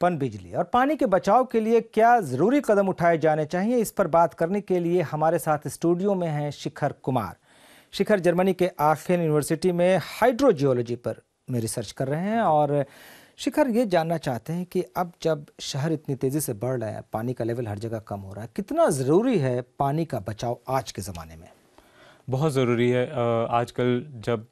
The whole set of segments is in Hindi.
पन बिजली और पानी के बचाव के लिए क्या ज़रूरी कदम उठाए जाने चाहिए इस पर बात करने के लिए हमारे साथ स्टूडियो में हैं शिखर कुमार शिखर जर्मनी के आखेन यूनिवर्सिटी में हाइड्रोजियोलॉजी पर में रिसर्च कर रहे हैं और शिखर ये जानना चाहते हैं कि अब जब शहर इतनी तेज़ी से बढ़ रहा है पानी का लेवल हर जगह कम हो रहा है कितना ज़रूरी है पानी का बचाव आज के ज़माने में बहुत ज़रूरी है आजकल जब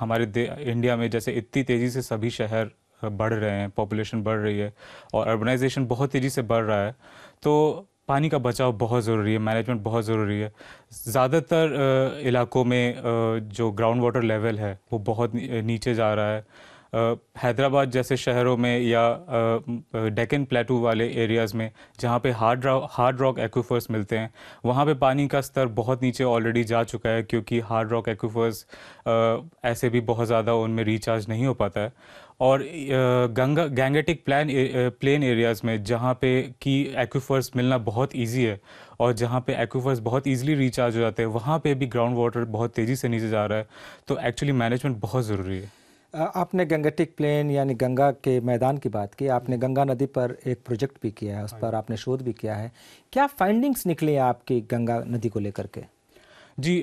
हमारे इंडिया में जैसे इतनी तेज़ी से सभी शहर बढ़ रहे हैं पॉपुलेशन बढ़ रही है और अर्बनाइजेशन बहुत तेज़ी से बढ़ रहा है तो पानी का बचाव बहुत ज़रूरी है मैनेजमेंट बहुत ज़रूरी है ज़्यादातर इलाकों में जो ग्राउंड वाटर लेवल है वो बहुत नीचे जा रहा है हैदराबाद जैसे शहरों में या डेकन प्लेटू वाले एरियाज़ में जहाँ पे hard rock hard rock aquifers मिलते हैं वहाँ पे पानी का स्तर बहुत नीचे ऑलरेडी जा चुका है क्योंकि हार्ड रॉक एक्वीफर्स ऐसे भी बहुत ज़्यादा उनमें रिचार्ज नहीं हो पाता है और Ganga Gangetic plan plain areas में जहाँ पे की एक्वीफर्स मिलना बहुत इजी है और जहाँ पे एक्वीफर्स बहुत इजीली रिचार्ज हो जाते हैं वहाँ पे भी ग्राउंड वाटर बहुत तेज़ी से नीचे जा रहा है तो एक्चुअली मैनेजमेंट बहुत ज़रूरी है आपने गंगटिक प्लेन यानी गंगा के मैदान की बात की आपने गंगा नदी पर एक प्रोजेक्ट भी किया है उस पर आपने शोध भी किया है क्या फाइंडिंग्स निकले आपकी गंगा नदी को लेकर के जी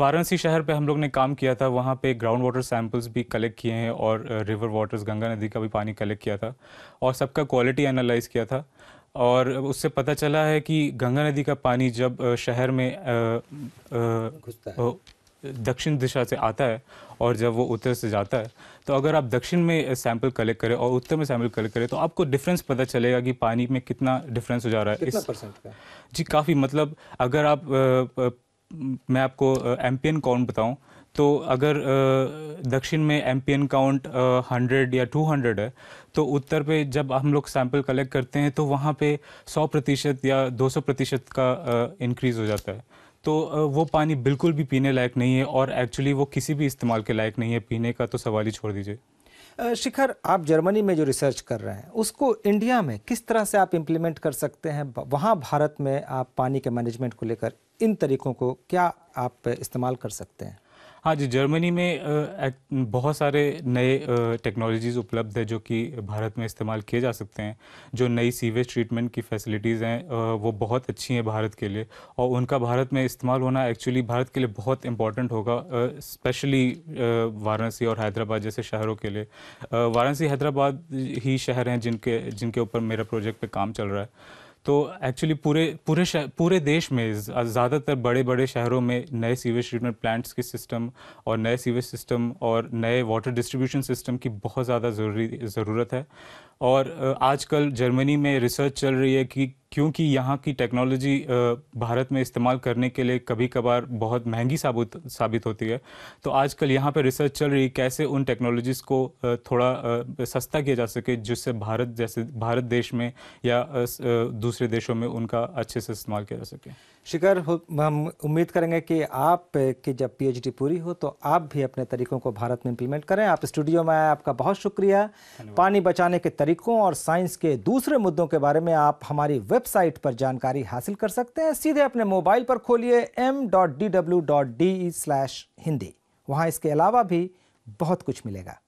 वाराणसी शहर पे हम लोग ने काम किया था वहाँ पे ग्राउंड वाटर सैम्पल्स भी कलेक्ट किए हैं और रिवर वाटर्स गंगा नदी का भी पानी कलेक्ट किया था और सबका क्वालिटी एनालाइज किया था और उससे पता चला है कि गंगा नदी का पानी जब शहर में घुसता है दक्षिण दिशा से आता है और जब वो उत्तर से जाता है तो अगर आप दक्षिण में सैंपल कलेक्ट करें और उत्तर में सैंपल कलेक्ट करें तो आपको डिफरेंस पता चलेगा कि पानी में कितना डिफरेंस हो जा रहा है इस परसेंट का जी काफ़ी मतलब अगर आप आ, आ, मैं आपको एम्पियन काउंट बताऊं तो अगर दक्षिण में एम्पियन काउंट हंड्रेड या टू हंड्रेड है तो उत्तर पे जब हम लोग सैंपल कलेक्ट करते हैं तो वहाँ पे सौ प्रतिशत या दो सौ प्रतिशत का इंक्रीज़ हो जाता है तो वो पानी बिल्कुल भी पीने लायक नहीं है और एक्चुअली वो किसी भी इस्तेमाल के लायक नहीं है पीने का तो सवाल ही छोड़ दीजिए शिखर आप जर्मनी में जो रिसर्च कर रहे हैं उसको इंडिया में किस तरह से आप इम्प्लीमेंट कर सकते हैं वहाँ भारत में आप पानी के मैनेजमेंट को लेकर इन तरीकों को क्या आप इस्तेमाल कर सकते हैं हाँ जी जर्मनी में बहुत सारे नए टेक्नोलॉजीज़ उपलब्ध है जो कि भारत में इस्तेमाल किए जा सकते हैं जो नई सीवेज ट्रीटमेंट की फैसिलिटीज़ हैं वो बहुत अच्छी हैं भारत के लिए और उनका भारत में इस्तेमाल होना एक्चुअली भारत के लिए बहुत इंपॉर्टेंट होगा स्पेशली वाराणसी और हैदराबाद जैसे शहरों के लिए वाराणसी हैदराबाद ही शहर हैं जिनके जिनके ऊपर मेरा प्रोजेक्ट पर काम चल रहा है तो एक्चुअली पूरे पूरे पूरे देश में ज़्यादातर बड़े बड़े शहरों में नए सीवेज ट्रीटमेंट प्लांट्स के सिस्टम और नए सीवेज सिस्टम और नए वाटर डिस्ट्रीब्यूशन सिस्टम की बहुत ज़्यादा ज़रूरी ज़रूरत है और आजकल जर्मनी में रिसर्च चल रही है कि क्योंकि यहाँ की टेक्नोलॉजी भारत में इस्तेमाल करने के लिए कभी कभार बहुत महंगी साबित साबित होती है तो आजकल यहाँ पर रिसर्च चल रही है कैसे उन टेक्नोलॉजीज़ को थोड़ा सस्ता किया जा सके जिससे भारत जैसे भारत देश में या दूसरे देशों में उनका अच्छे से इस्तेमाल किया जा सके शिखर हम उम्मीद करेंगे कि आप की जब पीएचडी पूरी हो तो आप भी अपने तरीकों को भारत में इम्प्लीमेंट करें आप स्टूडियो में आए आपका बहुत शुक्रिया पानी बचाने के तरीकों और साइंस के दूसरे मुद्दों के बारे में आप हमारी वेबसाइट पर जानकारी हासिल कर सकते हैं सीधे अपने मोबाइल पर खोलिए M dot D W dot D slash Hindi वहाँ इसके अलावा भी बहुत कुछ मिलेगा